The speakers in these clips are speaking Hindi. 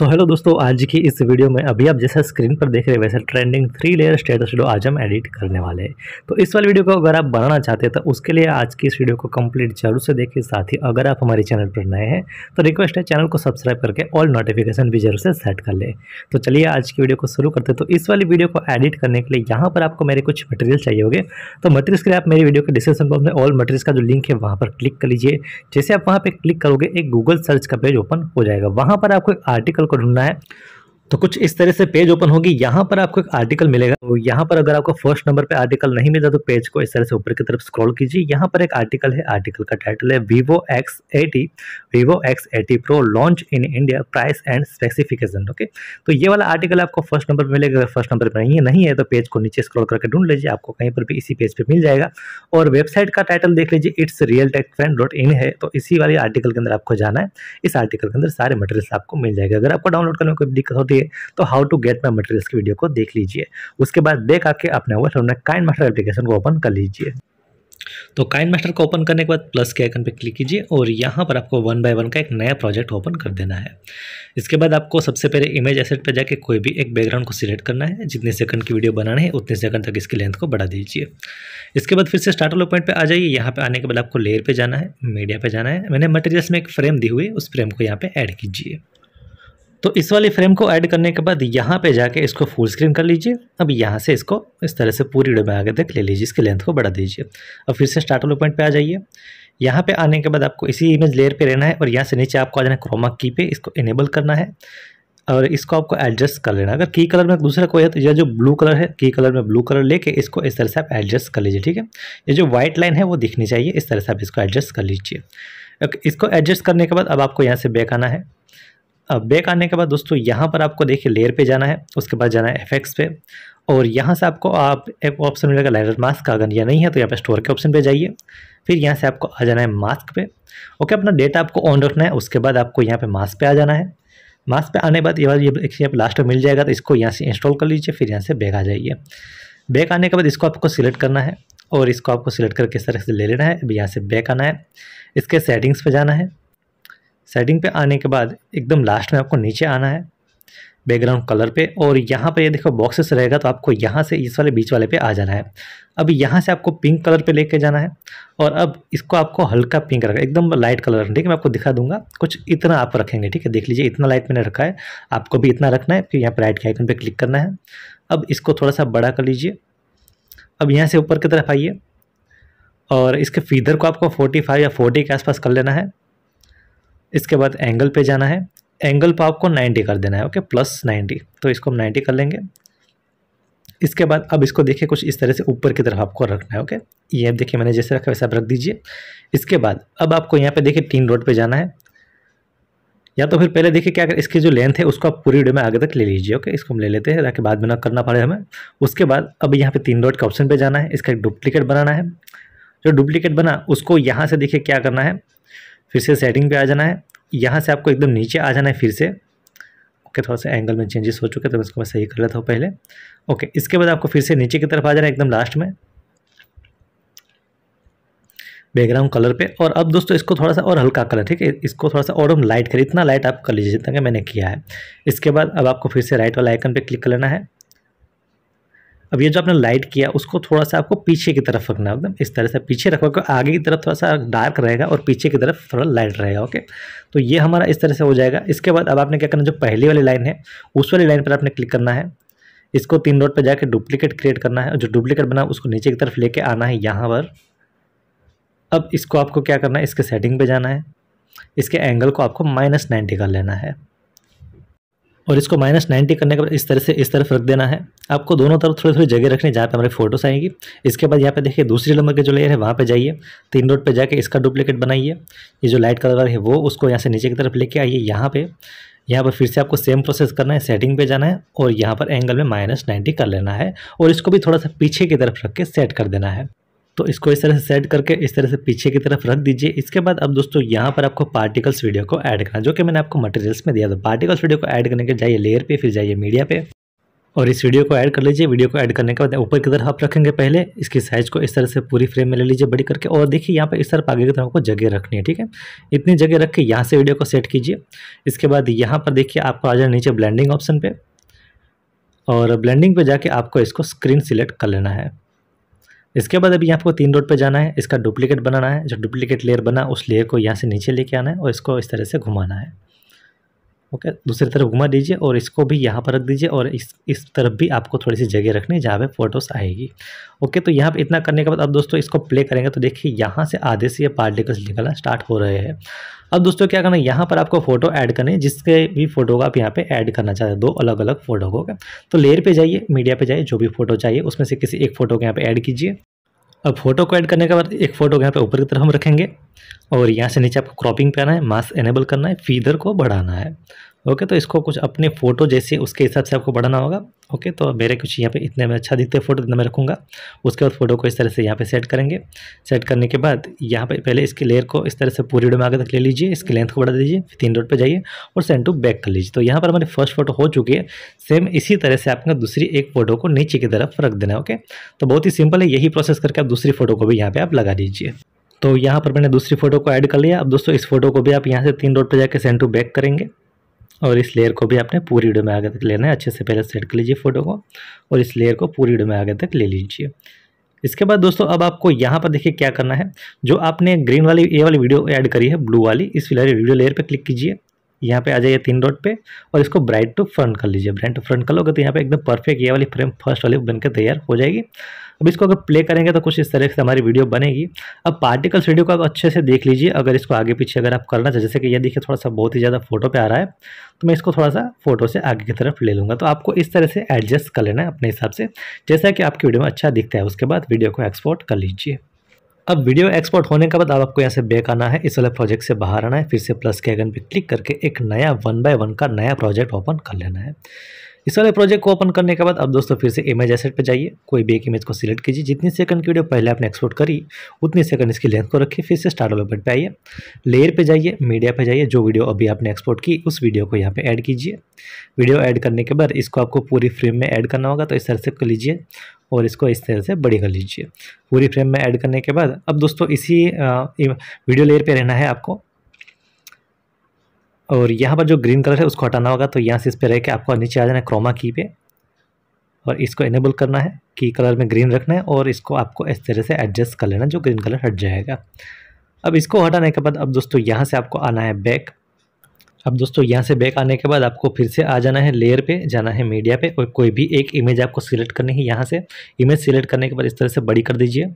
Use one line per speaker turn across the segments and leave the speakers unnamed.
सो so, हेलो दोस्तों आज की इस वीडियो में अभी आप जैसा स्क्रीन पर देख रहे हैं वैसे trending three layer status video आज हम एडिट करने वाले हैं तो इस वाली वीडियो को अगर आप बनाना चाहते हैं तो उसके लिए आज की इस वीडियो को कंप्लीट जरूर से देखिए साथ ही अगर आप हमारे चैनल पर नए हैं तो रिक्वेस्ट है चैनल को सब्सक्राइब करके ऑल नोटिफिकेशन भी जरूर से सेट कर ले तो चलिए आज की वीडियो को शुरू करते तो इस वाली वीडियो को एडिट करने के लिए यहाँ पर आपको मेरे कुछ मटेरियल चाहिए होंगे तो मटेरियल के लिए आप मेरी वीडियो के डिस्क्रिप्शन बॉक्स में ऑल मटेरियल का जो लिंक है वहाँ पर क्लिक कर लीजिए जैसे आप वहाँ पर क्लिक करोगे एक गूगल सर्च का पेज ओपन हो जाएगा वहाँ पर आपको एक आर्टिकल को ढूंढना है तो कुछ इस तरह से पेज ओपन होगी यहाँ पर आपको एक आर्टिकल मिलेगा तो यहाँ पर अगर आपको फर्स्ट नंबर पे आर्टिकल नहीं मिलता तो पेज को इस तरह से ऊपर की तरफ स्क्रॉल कीजिए यहाँ पर एक आर्टिकल है आर्टिकल का टाइटल है Vivo X eighty Vivo X eighty pro launch in India price and specification okay तो ये वाला आर्टिकल आपको फर्स्ट नंबर पर मिलेगा अगर फर्स्ट नंबर पर नहीं, नहीं है तो पेज को नीचे स्क्रॉल करके ढूंढ लीजिए आपको कहीं पर भी इसी पेज पर मिल जाएगा और वेबसाइट का टाइटल देख लीजिए it's real tech friend dot in है तो इसी वाले आर्टिकल के अंदर आपको जाना है इस आर्टिकल के अंदर सारे मटेरियल आपको मिल जाएगा अगर आपको डाउनलोड करने में कोई दिक्कत होती तो है चाहिए तो how to get my materials की वीडियो को देख लीजिए उसके बाद देख आके अपने हुआ काइन मास्टर एप्लीकेशन को ओपन कर लीजिए तो काइन मास्टर को ओपन करने के बाद प्लस के आइकन पर क्लिक कीजिए और यहाँ पर आपको वन बाय वन का एक नया प्रोजेक्ट ओपन कर देना है इसके बाद आपको सबसे पहले इमेज एसेट पर जाके कोई भी एक बैकग्राउंड को सिलेक्ट करना है जितने सेकंड की वीडियो बनानी है उतने सेकंड तक इसकी लेंथ को बढ़ा दीजिए इसके बाद फिर से स्टार्ट वाले पॉइंट पर आ जाइए यहाँ पर आने के बाद आपको लेयर पर जाना है मीडिया पर जाना है मैंने मटेरियल्स में एक फ्रेम दी हुई उस फ्रेम को यहाँ पर ऐड कीजिए तो इस वाले फ्रेम को ऐड करने के बाद यहाँ पे जाके इसको फुल स्क्रीन कर लीजिए अब यहाँ से इसको इस तरह से पूरी वीडियो में आगे तक ले लीजिए इसकी लेंथ को बढ़ा दीजिए और फिर से स्टार्ट वाले पॉइंट पे आ जाइए यहाँ पे आने के बाद आपको इसी इमेज लेयर पे रहना है और यहाँ से नीचे आपको आ जाना है क्रोमा की पे इसको इनेबल करना है और इसको आपको एडजस्ट कर लेना अगर की कलर में दूसरा कोई है तो यह जो ब्लू कलर है की कलर में ब्लू कलर लेके इसको इस तरह से आप एडजस्ट कर लीजिए ठीक है ये जो व्हाइट लाइन है वो दिखनी चाहिए इस तरह से आप इसको एडजस्ट कर लीजिए इसको एडजस्ट करने के बाद अब आपको यहाँ से बैक आना है अब बैक आने के बाद दोस्तों यहाँ पर आपको देखिए लेयर पे जाना है उसके बाद जाना है एफेक्ट्स पे और यहाँ से आपको आप एक ऑप्शन मिलेगा लाइटर मास्क का अगर यह नहीं है तो यहाँ पे स्टोर के ऑप्शन पे जाइए फिर यहाँ से आपको आ जाना है मास्क पे ओके अपना डेटा आपको ऑन रखना है उसके बाद आपको यहाँ पर मास्क पर आ जाना है मास्क पर आने के बाद ये वाला ये लास्ट में मिल जाएगा तो इसको यहाँ से इंस्टॉल कर लीजिए फिर यहाँ से बैग आ जाइए बैग आने के बाद इसको आपको सिलेक्ट करना है और इसको आपको सिलेक्ट करके इस तरह से ले लेना है अभी यहाँ से बैक आना है इसके सेटिंग्स पे जाना है सेटिंग पे आने के बाद एकदम लास्ट में आपको नीचे आना है बैकग्राउंड कलर पे और यहाँ पर ये देखो बॉक्सेस रहेगा तो आपको यहाँ से इस वाले बीच वाले पे आ जाना है अब यहाँ से आपको पिंक कलर पे लेके जाना है और अब इसको आपको हल्का पिंक रखा एकदम लाइट कलर ठीक है मैं आपको दिखा दूंगा कुछ इतना आप रखेंगे ठीक है देख लीजिए इतना लाइट मैंने रखा है आपको भी इतना रखना है फिर यहाँ पर राइट के आइकन पर क्लिक करना है अब इसको थोड़ा सा बड़ा कर लीजिए अब यहाँ से ऊपर की तरफ आइए और इसके फीदर को आपको 45 या 40 के आसपास कर लेना है इसके बाद एंगल पे जाना है एंगल पर आपको 90 कर देना है ओके प्लस 90 तो इसको हम 90 कर लेंगे इसके बाद अब इसको देखिए कुछ इस तरह से ऊपर की तरफ आपको रखना है ओके ये अब देखिए मैंने जैसे रखा वैसे आप रख दीजिए इसके बाद अब आपको यहाँ पे देखिए तीन रोड पे जाना है या तो फिर पहले देखिए क्या अगर इसकी जो लेंथ है उसको आप पूरी वीडियो में आगे तक ले लीजिए ओके इसको हम ले लेते हैं ताकि बाद में ना करना पड़े हमें उसके बाद अब यहाँ पे तीन रोड के ऑप्शन पे जाना है इसका एक डुप्लीकेट बनाना है जो डुप्लीकेट बना उसको यहाँ से देखिए क्या करना है फिर से सेटिंग पे आ जाना है यहाँ से आपको एकदम नीचे आ जाना है फिर से ओके थोड़ा सा एंगल में चेंजेस हो चुके तो मैं इसको मैं सही कर लेता हूँ पहले ओके इसके बाद आपको फिर से नीचे की तरफ आ जाना है एकदम लास्ट में बैकग्राउंड कलर पे और अब दोस्तों इसको थोड़ा सा और हल्का कलर ठीक है इसको थोड़ा सा और हम लाइट करें इतना लाइट आप कर लीजिए जितना कि मैंने किया है इसके बाद अब आपको फिर से राइट वाला आइकन पे क्लिक करना है अब ये जो आपने लाइट किया उसको थोड़ा सा आपको पीछे की तरफ रखना एकदम इस तरह से पीछे रखोगे आगे की तरफ थोड़ा सा डार्क रहेगा और पीछे की तरफ थोड़ा लाइट रहेगा ओके तो ये हमारा इस तरह से हो जाएगा इसके बाद अब आपने क्या करना जो पहली वाली लाइन है उस वाली लाइन पर आपने क्लिक करना है इसको तीन डॉट पर जाकर डुप्लीकेट क्रिएट करना है और जो डुप्लीकेट बना उसको नीचे की तरफ लेके आना है यहाँ पर अब इसको आपको क्या करना है इसके सेटिंग पे जाना है इसके एंगल को आपको माइनस नाइन्टी कर लेना है और इसको माइनस नाइन्टी करने के बाद इस तरह से इस तरफ रख देना है आपको दोनों तरफ थोड़ी थोड़ी जगह रखनी जहाँ पे हमारे फोटोस आएंगी इसके बाद यहाँ पे देखिए दूसरी नंबर के जो लेयर है वहाँ पे जाइए तीन रोड पे जाके इसका डुप्लीकेट बनाइए ये जो लाइट कलर है वो उसको यहाँ से नीचे की तरफ लेके आइए यहाँ पर यहाँ पर फिर से आपको सेम प्रोसेस करना है सेटिंग पे जाना है और यहाँ पर एंगल में माइनस नाइन्टी कर लेना है और इसको भी थोड़ा सा पीछे की तरफ रख के सेट कर देना है तो इसको इस तरह से सेट करके इस तरह से पीछे की तरफ रख दीजिए इसके बाद अब दोस्तों यहाँ पर आपको पार्टिकल्स वीडियो को ऐड करना जो कि मैंने आपको मटेरियल्स में दिया था पार्टिकल्स वीडियो को ऐड करने के जाइए लेयर पे फिर जाइए मीडिया पे और इस वीडियो को ऐड कर लीजिए वीडियो को ऐड करने के बाद ऊपर की तरफ आप रखेंगे पहले इसकी साइज को इस तरह से पूरी फ्रेम में ले लीजिए बड़ी करके और देखिए यहाँ पर इस तरफ आगे की तरफ आपको जगह रखनी है ठीक है इतनी जगह रख के यहाँ से वीडियो को सेट कीजिए इसके बाद यहाँ पर देखिए आपको आ जाए नीचे ब्लैंडिंग ऑप्शन पर और ब्लैंडिंग पर जाके आपको इसको स्क्रीन सिलेक्ट कर लेना है इसके बाद अभी यहाँ आपको तीन रोड पे जाना है इसका डुप्लीकेट बनाना है जो डुप्लीकेट लेयर बना उस लेयर को यहाँ से नीचे लेके आना है और इसको इस तरह से घुमाना है ओके दूसरी तरफ घुमा दीजिए और इसको भी यहाँ पर रख दीजिए और इस इस तरफ भी आपको थोड़ी सी जगह रखनी है जहाँ पे फोटोस आएगी ओके तो यहाँ पे इतना करने के बाद अब दोस्तों इसको प्ले करेंगे तो देखिए यहाँ से आधे से ये पार्टिकल्स निकलना स्टार्ट हो रहे हैं अब दोस्तों क्या करना है यहाँ पर आपको फोटो ऐड करने जिसके भी फोटो को आप यहाँ पे ऐड करना चाहते हैं दो अलग अलग फोटो को तो लेयर पे जाइए मीडिया पे जाइए जो भी फोटो चाहिए उसमें से किसी एक फोटो को यहाँ पे ऐड कीजिए अब फोटो को ऐड करने के बाद एक फोटो यहाँ पे ऊपर की तरफ हम रखेंगे और यहाँ से नीचे आपको क्रॉपिंग करना है मास्क एनेबल करना है फीदर को बढ़ाना है ओके तो इसको कुछ अपने फ़ोटो जैसे उसके हिसाब से आपको बढ़ाना होगा ओके तो मेरे कुछ यहाँ पे इतने में अच्छा दिखते फ़ोटो इतना मैं रखूँगा उसके बाद फ़ोटो को इस तरह से यहाँ पे सेट करेंगे सेट करने के बाद यहाँ पे पहले इसके लेयर को इस तरह से पूरी डो में आगे तक ले लीजिए इसकी लेंथ को बढ़ा दीजिए तीन रोड पर जाइए और सेंड टू बैक कर लीजिए तो यहाँ पर हमारी फर्स्ट फोटो हो चुकी है सेम इसी तरह से आपने दूसरी एक फ़ोटो को नीचे की तरफ रख देना है ओके तो बहुत ही सिंपल है यही प्रोसेस करके आप दूसरी फ़ोटो को भी यहाँ पर आप लगा दीजिए तो यहाँ पर मैंने दूसरी फ़ोटो को ऐड कर लिया अब दोस्तों इस फोटो को भी आप यहाँ से तीन रोड पर जाकर सेंड टू बैक करेंगे और इस लेयर को भी आपने पूरी वीडियो में आगे तक लेना है अच्छे से पहले सेट कर लीजिए फोटो को और इस लेयर को पूरी वीडियो में आगे तक ले लीजिए इसके बाद दोस्तों अब आपको यहाँ पर देखिए क्या करना है जो आपने ग्रीन वाली ये वाली वीडियो ऐड करी है ब्लू वाली इस वाली वीडियो लेयर पर क्लिक कीजिए यहाँ पे आ जाइए तीन डॉट पे और इसको ब्राइट टू फ्रंट कर लीजिए ब्राइट टू फ्रंट कर लोगे तो यहाँ पे एकदम परफेक्ट ये वाली फ्रेम फर्स्ट वाली बनकर तैयार हो जाएगी अब इसको अगर प्ले करेंगे तो कुछ इस तरह से हमारी वीडियो बनेगी अब पार्टिकल्स वीडियो को आप अच्छे से देख लीजिए अगर इसको आगे पीछे अगर आप करना चाहिए जैसे कि यह देखिए थोड़ा सा बहुत ही ज़्यादा फोटो पे आ रहा है तो मैं इसको थोड़ा सा फोटो से आगे की तरफ ले लूँगा तो आपको इस तरह से एडजस्ट कर लेना है अपने हिसाब से जैसा कि आपकी वीडियो में अच्छा दिखता है उसके बाद वीडियो को एक्सपोर्ट कर लीजिए अब वीडियो एक्सपोर्ट होने के बाद अब आपको यहाँ से बैक आना है इस वाले प्रोजेक्ट से बाहर आना है फिर से प्लस के आइकन पे क्लिक करके एक नया वन बाय वन का नया प्रोजेक्ट ओपन कर लेना है इस वाले प्रोजेक्ट को ओपन करने के बाद अब दोस्तों फिर से इमेज एसेट पर जाइए कोई भी एक इमेज को सिलेक्ट कीजिए जितनी सेकंड की वीडियो पहले आपने एक्सपोर्ट करी उतनी सेकंड इसकी लेंथ को रखिए फिर से स्टार्ट डेवलपमेंट पे आइए लेयर पे जाइए मीडिया पे जाइए जो वीडियो अभी आपने एक्सपोर्ट की उस वीडियो को यहाँ पर ऐड कीजिए वीडियो ऐड करने के बाद इसको आपको पूरी फ्रेम में ऐड करना होगा तो इस तरह से कर लीजिए और इसको इस तरह से बड़ी कर लीजिए पूरी फ्रेम में ऐड करने के बाद अब दोस्तों इसी वीडियो लेयर पर रहना है आपको और यहाँ पर जो ग्रीन कलर है उसको हटाना होगा तो यहाँ से इस पर रह के आपको नीचे आ जाना है क्रोमा की पे और इसको इनेबल करना है की कलर में ग्रीन रखना है और इसको आपको इस तरह से एडजस्ट कर लेना जो ग्रीन कलर हट जाएगा अब इसको हटाने के बाद अब दोस्तों यहाँ से आपको आना है बैक अब दोस्तों यहाँ से बैक आने के बाद आपको फिर से आ जाना है लेयर पे जाना है मीडिया पे और कोई भी एक इमेज आपको सिलेक्ट करनी है यहाँ से इमेज सिलेक्ट करने के बाद इस तरह से बड़ी कर दीजिए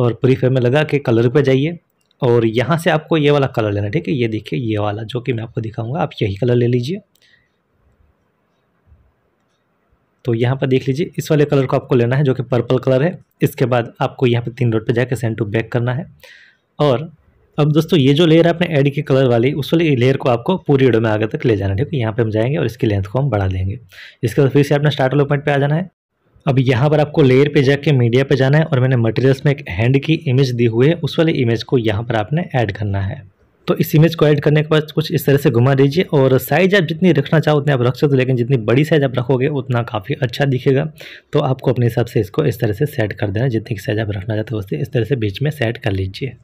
और प्रीफेयर में लगा के कलर पे जाइए और यहाँ से आपको ये वाला कलर लेना है ठीक है ये देखिए ये वाला जो कि मैं आपको दिखाऊंगा आप यही कलर ले लीजिए तो यहाँ पर देख लीजिए इस वाले कलर को आपको लेना है जो कि पर्पल कलर है इसके बाद आपको यहाँ पे तीन डॉट पे जाकर सेंड टू बैक करना है और अब दोस्तों ये जो लेयर आपने एड की कलर वाली उस वाली लेयर को आपको पूरी वीडियो में आगे तक ले जाना है ठीक है यहाँ पे हम जाएंगे और इसकी लेंथ को हम बढ़ा देंगे इसके बाद फिर से आपने स्टार्ट वाले पॉइंट पे आ जाना है अब यहाँ पर आपको लेयर पे जाके मीडिया पे जाना है और मैंने मटेरियल्स में एक हैंड की इमेज दी हुई है उस वाली इमेज को यहाँ पर आपने ऐड करना है तो इस इमेज को ऐड करने के बाद कुछ इस तरह से घुमा दीजिए और साइज आप जितनी रखना चाहो उतनी आप रख सकते हो लेकिन जितनी बड़ी साइज आप रखोगे उतना काफ़ी अच्छा दिखेगा तो आपको अपने हिसाब से इसको इस तरह से सेट कर देना जितनी साइज आप रखना चाहते हो उससे इस तरह से बीच में सेट कर लीजिए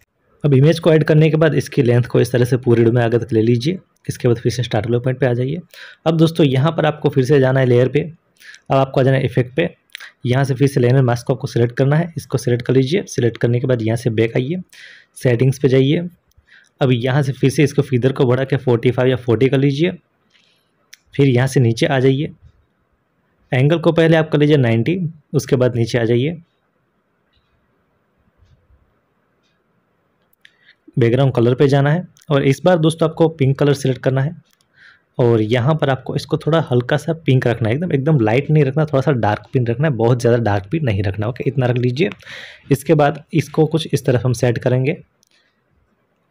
अब इमेज को ऐड करने के बाद इसकी लेंथ को इस तरह से पूरी में आगे तक ले लीजिए इसके बाद फिर से स्टार्ट पॉइंट पर आ जाइए अब दोस्तों यहाँ पर आपको फिर से जाना है लेयर पर अब आपको आ जाना है इफेक्ट पर यहाँ से फिर से लेनर मास्क को आपको सिलेक्ट करना है इसको सिलेक्ट कर लीजिए सिलेक्ट करने के बाद यहाँ से बैक आइए सेटिंग्स पे जाइए अब यहाँ से फिर से इसको फीदर को बढ़ा के फोर्टी फाइव या फोर्टी कर लीजिए फिर यहाँ से नीचे आ जाइए एंगल को पहले आप कर लीजिए नाइन्टी उसके बाद नीचे आ जाइए बैकग्राउंड कलर पर जाना है और इस बार दोस्तों आपको पिंक कलर सेलेक्ट करना है और यहाँ पर आपको इसको थोड़ा हल्का सा पिंक रखना है एकदम एकदम लाइट नहीं रखना थोड़ा सा डार्क पिंक रखना है बहुत ज़्यादा डार्क पिंक नहीं रखना ओके इतना रख लीजिए इसके बाद इसको कुछ इस तरफ हम सेट करेंगे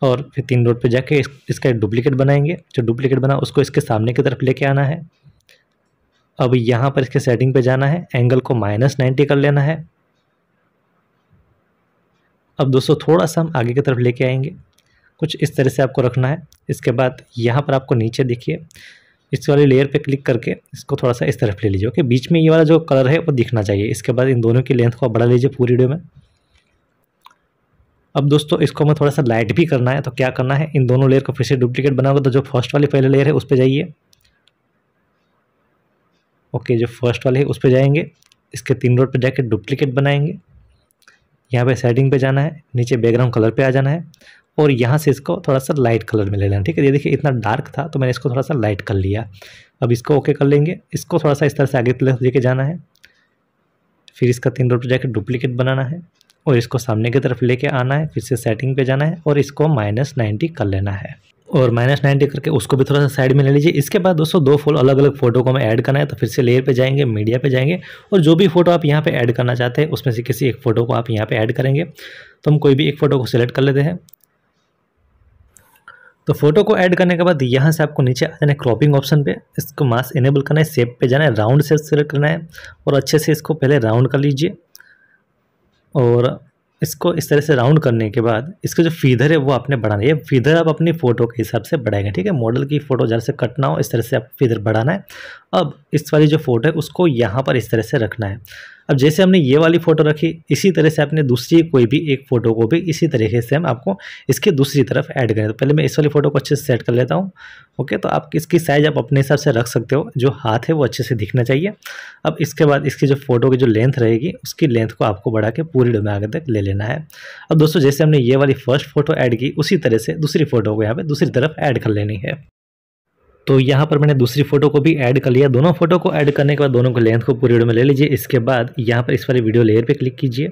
और फिर तीन रोड पे जाके इस, इसका डुप्लीकेट बनाएंगे जो डुप्लीकेट बना उसको इसके सामने की तरफ लेके आना है अब यहाँ पर इसके सेटिंग पे जाना है एंगल को माइनस नाइन्टी कर लेना है अब दोस्तों थोड़ा सा हम आगे की तरफ लेके आएंगे कुछ इस तरह से आपको रखना है इसके बाद यहाँ पर आपको नीचे देखिए इस वाले लेयर पे क्लिक करके इसको थोड़ा सा इस तरफ ले लीजिए ओके बीच में ये वाला जो कलर है वो दिखना चाहिए इसके बाद इन दोनों की लेंथ को आप बढ़ा लीजिए पूरी वीडियो में अब दोस्तों इसको हमें थोड़ा सा लाइट भी करना है तो क्या करना है इन दोनों लेयर को फिर से डुप्लीकेट बनाओगे तो जो फर्स्ट वाली पहले लेयर है उस पर जाइए ओके जो फर्स्ट वाले है उस पर जाएंगे इसके तीन रोड पर जाकर डुप्लीकेट बनाएंगे यहाँ पे सेटिंग पे जाना है नीचे बैकग्राउंड कलर पे आ जाना है और यहाँ से इसको थोड़ा सा लाइट कलर में ले लेना ठीक है ये देखिए इतना डार्क था तो मैंने इसको थोड़ा सा लाइट कर लिया अब इसको ओके कर लेंगे इसको थोड़ा सा इस तरह से आगे तरफ लेके जाना है फिर इसका तीन डॉट जाकर डुप्लीकेट बनाना है और इसको सामने की तरफ लेके आना है फिर से सेटिंग पे जाना है और इसको माइनस नाइन्टी कर लेना है और माइनस नाइन्टी करके उसको भी थोड़ा सा साइड में ले लीजिए इसके बाद दोस्तों दो फोल अलग अलग फोटो को हमें ऐड करना है तो फिर से लेयर पे जाएंगे मीडिया पे जाएंगे और जो भी फोटो आप यहाँ पे ऐड करना चाहते हैं उसमें से किसी एक फ़ोटो को आप यहाँ पे ऐड करेंगे तो हम कोई भी एक फ़ोटो को सिलेक्ट कर लेते हैं तो फोटो को ऐड करने के बाद यहाँ से आपको नीचे आ जाना है क्रॉपिंग ऑप्शन पे इसको मास इनेबल करना है सेप पे जाना है राउंड सेप सेलेक्ट करना है और अच्छे से इसको पहले राउंड कर लीजिए और इसको इस तरह से राउंड करने के बाद इसका जो फीधर है वो आपने बढ़ाना है फीदर आप अपनी फ़ोटो के हिसाब से बढ़ाएंगे ठीक है मॉडल की फ़ोटो जहाँ से कटना हो इस तरह से आप फीदर बढ़ाना है अब इस वाली जो फ़ोटो है उसको यहाँ पर इस तरह से रखना है अब जैसे हमने ये वाली फ़ोटो रखी इसी तरह से आपने दूसरी कोई भी एक फ़ोटो को भी इसी तरीके से हम आपको इसके दूसरी तरफ ऐड करें तो पहले मैं इस वाली फ़ोटो को अच्छे से सेट कर लेता हूँ ओके तो आप इसकी साइज़ आप अपने हिसाब से रख सकते हो जो हाथ है वो अच्छे से दिखना चाहिए अब इसके बाद इसकी जो फ़ोटो की जो लेंथ रहेगी उसकी लेंथ को आपको बढ़ा के पूरी डोमे आगे तक ले लेना है अब दोस्तों जैसे हमने ये वाली फर्स्ट फ़ोटो ऐड की उसी तरह से दूसरी फ़ोटो को यहाँ पर दूसरी तरफ ऐड कर लेनी है तो यहाँ पर मैंने दूसरी फोटो को भी ऐड कर लिया दोनों फोटो को ऐड करने के बाद दोनों को लेंथ को पूरी रोड में ले लीजिए इसके बाद यहाँ पर इस वाले वीडियो लेयर पर क्लिक कीजिए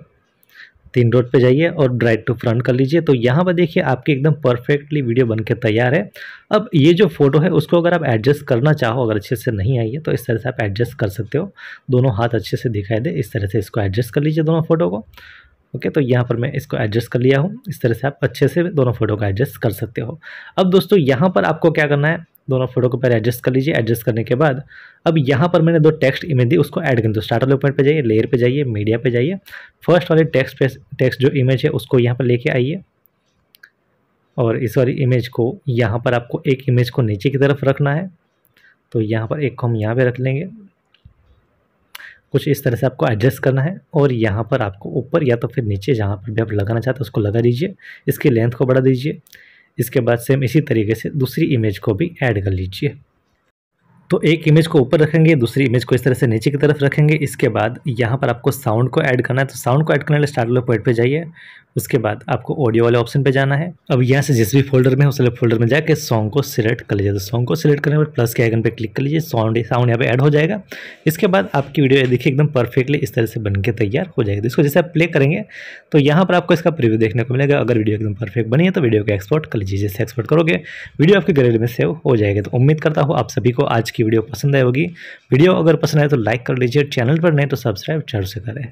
तीन रोड पे जाइए और ड्राइट टू फ्रंट कर लीजिए तो यहाँ पर देखिए आपकी एकदम परफेक्टली वीडियो बनके तैयार है अब ये जो फोटो है उसको अगर आप एडजस्ट करना चाहो अगर अच्छे से नहीं आई है तो इस तरह से आप एडजस्ट कर सकते हो दोनों हाथ अच्छे से दिखाई दे इस तरह से इसको एडजस्ट कर लीजिए दोनों फोटो को ओके तो यहाँ पर मैं इसको एडजस्ट कर लिया हूँ इस तरह से आप अच्छे से दोनों फोटो को एडजस्ट कर सकते हो अब दोस्तों यहाँ पर आपको क्या करना है दोनों फोटो को पहले एडजस्ट कर लीजिए एडजस्ट करने के बाद अब यहाँ पर मैंने दो टेक्स्ट इमेज दी उसको ऐड कर दो स्टार्टर वाले पॉइंट पर जाइए लेयर पे जाइए मीडिया पे जाइए फर्स्ट वाले टेक्स्ट पे टेक्स्ट जो इमेज है उसको यहाँ पर लेके आइए और इस वाली इमेज को यहाँ पर आपको एक इमेज को नीचे की तरफ रखना है तो यहाँ पर एक को हम यहाँ पर रख लेंगे कुछ इस तरह से आपको एडजस्ट करना है और यहाँ पर आपको ऊपर या तो फिर नीचे जहाँ पर भी आप लगाना चाहते हैं उसको लगा दीजिए इसकी लेंथ को बढ़ा दीजिए इसके बाद सेम इसी तरीके से दूसरी इमेज को भी ऐड कर लीजिए तो एक इमेज को ऊपर रखेंगे दूसरी इमेज को इस तरह से नीचे की तरफ रखेंगे इसके बाद यहाँ पर आपको साउंड को ऐड करना है तो साउंड को ऐड करने के लिए स्टार्ट पॉइंट पे जाइए उसके बाद आपको ऑडियो वाले ऑप्शन पे जाना है अब यहाँ से जिस भी फोल्डर में उस फोल्डर में जाकर सॉन्ग को सिलेक्ट कर लीजिए तो सॉन्ग को सिलेक्ट करने पर प्लस के आइकन पे क्लिक कर लीजिए साउंड साउंड यहाँ पे ऐड हो जाएगा इसके बाद आपकी वीडियो देखिए एकदम परफेक्टली इस तरह से बन के तैयार हो जाएगी तो इसको जैसे आप प्ले करेंगे तो यहाँ पर आपको इसका प्रिव्यू देखने को मिलेगा अगर वीडियो एकदम परफेक्ट बनी है तो वीडियो को एक्सपोर्ट कर लीजिए जैसे एक्सपोर्ट करोगे वीडियो आपकी गैलरी में सेव हो जाएगी तो उम्मीद करता हूँ आप सभी को आज की वीडियो पसंद आएगी होगी वीडियो अगर पसंद आए तो लाइक कर लीजिए चैनल पर नहीं तो सब्सक्राइब जरूर से करें